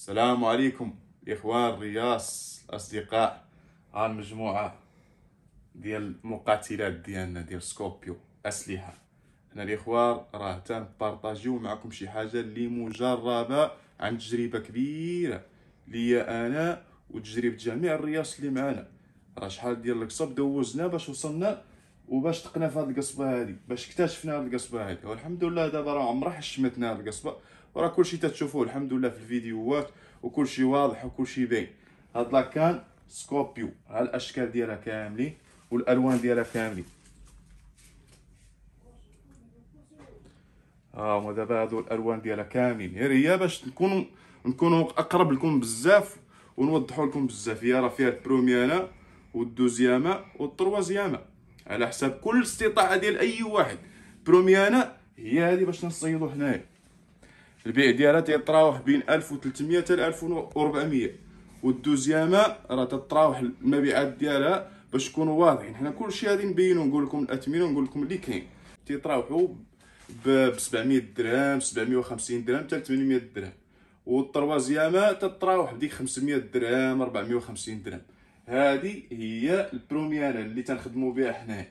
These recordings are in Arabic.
السلام عليكم اخوان رياس الاصدقاء ها المجموعه ديال المقاتلات ديالنا ديال سكوبيو اسلحه هنا الاخوان راه تنبارطاجيو معكم شي حاجه اللي مجربه عن تجربه كبيره ليا انا وتجربه جميع الرياس اللي معانا راه شحال ديال القصب دوزنا باش وصلنا وباش تقنا في هاد القصبه هادي باش اكتشفنا هاد القصبه هادي والحمد لله دابا راه عمرها حشمتنا هاد القصبه وراه كلشي تتشوفوه الحمد لله في الفيديوهات وكلشي واضح وكلشي باين هاد لاكان سكوبيو على الاشكال ديالها كاملين والالوان ديالها كاملين ها آه، هما دابا هادو الالوان ديالها كاملين غير هي باش نكونوا نكونوا اقرب لكم بزاف ونوضحوا لكم بزاف هي راه فيها البروميانا والدوزياما والتروازياما على حساب كل استطاعه ديال اي واحد بروميانا هي هذه باش نصيدو حنايا البيع ديالها تيتراوح بين 1300 حتى 1400 والدوزيامه راه تتراوح المبيعات ديالها باش تكونوا واضحين حنا كلشي غادي نبينو نقول لكم الاثمنه ونقول لكم اللي كاين تيتراوحوا ب 700 درهم 750 درهم حتى 800 درهم والطروازيامه تتراوح بديك 500 درهم 450 درهم هذه هي البروميير اللي تنخدموا بها حنا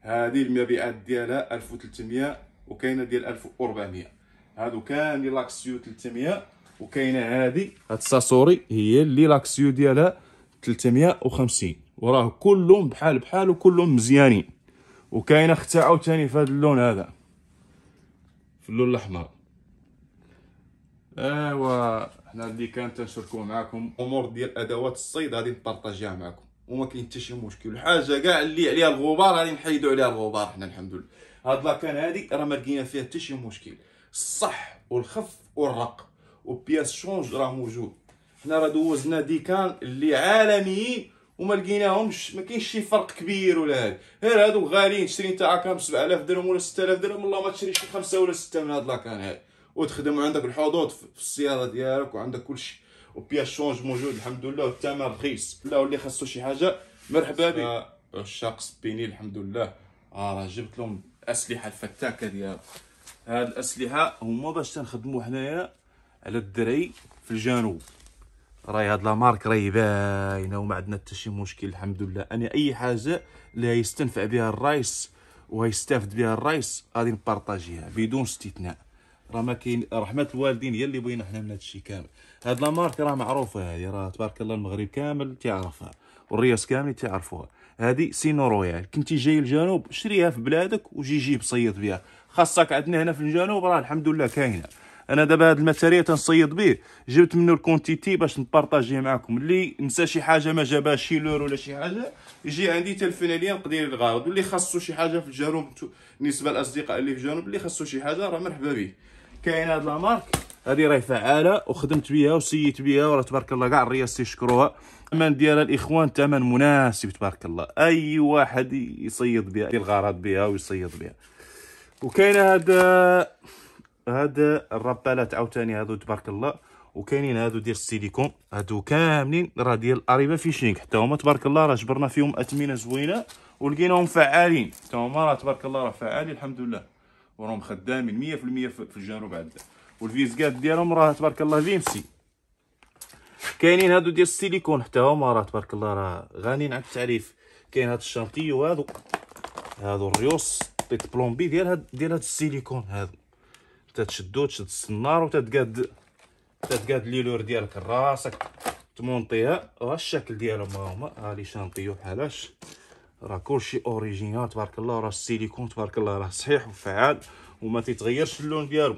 هذه المبيعات ديالها 1300 وكاينه ديال 1400 هادو كاملين لاكسيو 300 وكاينه هادي هاد الساسوري هي اللي لاكسيو ديالها 350 وراه كلهم بحال بحال وكلهم مزيانين وكاينه اختها عاوتاني في هذا اللون هذا في اللون الاحمر ايوا حنا اللي كان تنشركو معكم امور ديال ادوات الصيد غادي نبارطاجيها معكم وما كاين حتى شي مشكل الحاجه كاع اللي عليها الغبار غادي نحيدو عليها الغبار حنا الحمد لله هاد لاكان هادي راه ما لقينا فيها حتى شي مشكل الصح والخف والرق وبياس شونج راه موجود حنا راه دوزنا ديكان اللي عالميين وما لقيناهمش ما كاينش شي فرق كبير ولا هاد غير هادو غاليين تشري نتا عاكم 7000 درهم ولا 6000 درهم والله ما تشري شي خمسه ولا سته من هاد لاكان هاد وتخدم عندك الحظوظ في السياره ديالك وعندك كلشي وبياس شونج موجود الحمد لله والثمن رخيص لا واللي خاصو شي حاجه مرحبا بك عشاق سبيني الحمد لله اه راه جبت لهم الاسلحه الفتاكه ديالهم هاد الاسلحه هما باش تنخدمو حنايا على الدري في الجنوب راهي هاد لا مارك راهي باينه وما عندنا حتى شي مشكل الحمد لله انا اي حاجه اللي يستنفع بها الرايس ويستافد بها الرايس غادي نبارطاجيها بدون استثناء راه ما كاين رحمه الوالدين هي اللي بغينا حنا من هادشي كامل هاد لا مارك راه معروفه هادي راه تبارك الله المغرب كامل تيعرفها والرياس كامل تعرفوها هذه سينو رويال كنتي جاي الجنوب شريها في بلادك وجي جيب صيد بها خاصك عندنا هنا في الجنوب راه الحمد لله كاينه انا دابا هذا الماتيريال تنصيد به جبت منه الكونتيتي باش نبارطاجيه معكم اللي نسى شي حاجه ما جابهاش شي لور ولا شي حاجه يجي عندي تلفن ليا نقدر الغرض واللي خاصو شي حاجه في الجنوب بالنسبه للاصدقاء اللي في الجنوب اللي خاصو شي حاجه راه مرحبا به كاين هاد لا مارك هذه راهي فعاله وخدمت بها وسيت بها وراه تبارك الله كاع الرياس تيشكروها الثمن ديالها الاخوان ثمن مناسب تبارك الله اي واحد يصيد بها يدير غرض بها ويصيد بها وكاينه هاد هاد الربالات عاوتاني هادو تبارك الله وكاينين هادو ديال السيليكون هادو كاملين راه ديال اريبا فيشينغ حتى هما تبارك الله راه جبرنا فيهم اثمنه زوينه ولقيناهم فعالين حتى هما راه تبارك الله راه فعالين الحمد لله وراهم خدامين 100% في الجنوب عندنا والفيزكات ديالهم راه تبارك الله فيمسي كاينين هادو ديال السيليكون حتى هما راه تبارك الله راه غانيين على التعريف كاين هاد الشانتي وهادو هادو الريوس بيت بلومبي ديال هاد ديال هاد السيليكون هادو تتشدو تشد السنار وتتقاد تتقاد ليلور ديالك راسك تمونطيها وها الشكل ديالهم ها هما ها لي شانطيو بحالاش راه كلشي اوريجينال تبارك الله راه السيليكون تبارك الله راه صحيح وفعال وما تيتغيرش اللون ديالو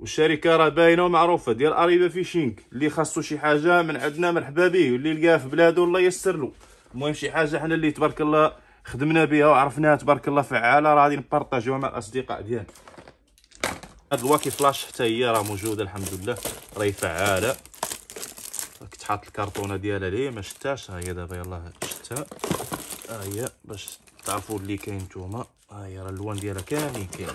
والشركه راه باينه ومعروفه ديال اريبا فيشينغ اللي خاصو شي حاجه من عندنا مرحبا به واللي لقاها في بلادو الله يسر له المهم شي حاجه حنا اللي تبارك الله خدمنا بها وعرفناها تبارك الله فعاله راه غادي نبارطاجيوها مع الاصدقاء ديالنا هاد الواكي فلاش حتى هي راه موجوده الحمد لله راهي فعاله كنت حاط الكرتونه ديالها ليه ما شتاش ها هي دابا يلاه شتها ها هي باش تعرفوا اللي كاين نتوما ها هي راه اللوان ديالها كامل كاين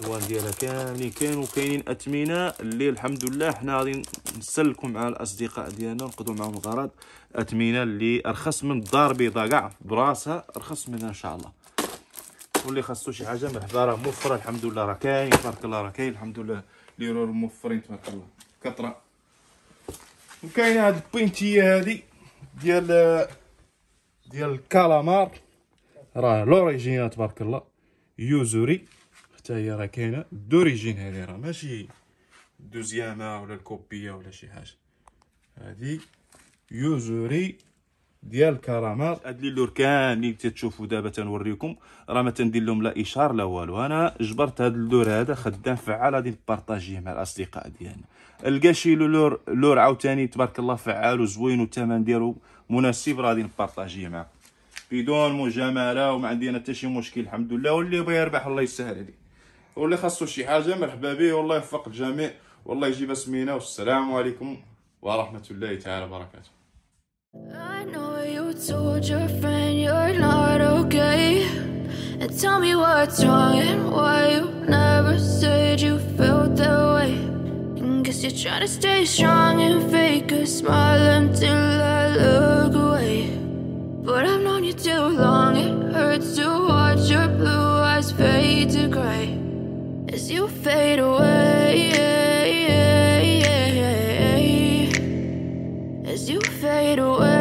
الالوان ديالها كاملين كانوا كاينين اثمنه اللي الحمد لله حنا غادي نسلكوا مع الاصدقاء ديالنا نقضوا معاهم الغرض اثمنه اللي ارخص من الدار البيضاء كاع براسها ارخص منها ان شاء الله واللي خاصو شي حاجه مرحبا راه موفره الحمد لله راه كاين تبارك الله راه كاين الحمد لله اللي راه موفرين تبارك الله كثره وكاينه هاد البوينتيه هادي ديال ديال الكالامار راه لوريجينال تبارك الله يوزوري حتى هي راه كاينه دوريجين هذه راه ماشي دوزيامه ولا الكوبيه ولا شي حاجه هذه يوزوري ديال كرامات هاد لي لوركان اللي تتشوفوا دابا تنوريكم راه ما تندير لهم لا اشاره لا والو انا جبرت هاد اللور هذا خدام فعال غادي نبارطاجيه مع الاصدقاء ديالنا لقى شي لور لور عاوتاني تبارك الله فعال وزوين والثمن ديالو مناسب راه غادي نبارطاجيه معكم بدون مجامله وما عندي انا حتى شي مشكل الحمد لله واللي بغى يربح الله يسهل عليه واللي خاصو شي حاجه مرحبا به والله يوفق الجميع والله يجيب سمينا والسلام عليكم ورحمه الله تعالى وبركاته And tell me what's wrong and why you never said you felt that way and guess you're trying to stay strong and fake a smile until I look away But I've known you too long, it hurts to watch your blue eyes fade to grey as you fade away, as you fade away.